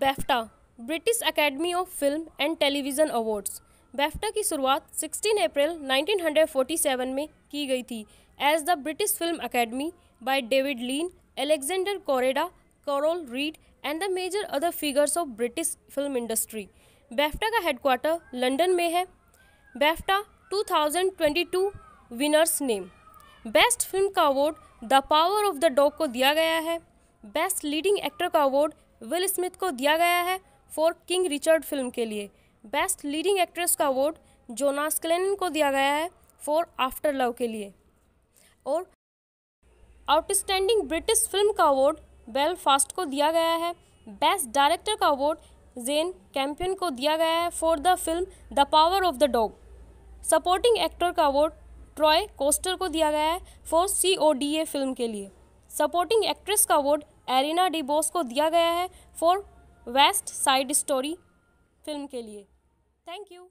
बैफ्टा British Academy of Film and Television Awards BAFTA की शुरुआत 16 अप्रैल 1947 में की गई थी as the British Film Academy by David Lean Alexander Korda Carol Reed and the major other figures of British film industry BAFTA का headquarter London में है BAFTA 2022 winners name best film का award the Power of the Dog को दिया गया है best leading actor का award Will Smith को दिया गया है फॉर किंग रिचर्ड फिल्म के लिए बेस्ट लीडिंग एक्ट्रेस का अवार्ड जोनास क्लेनन को दिया गया है फॉर आफ्टर लव के लिए और आउटस्टैंडिंग ब्रिटिश फिल्म का अवार्ड बेल फास्ट को दिया गया है बेस्ट डायरेक्टर का अवार्ड जेन कैंपियन को दिया गया है for the film the Power of the Dog supporting actor का अवार्ड ट्रॉय कोस्टर को दिया गया है for C O D A film के लिए सपोर्टिंग एक्ट्रेस का अवार्ड एरिना डिबोस को दिया गया है for West Side Story film के लिए थैंक यू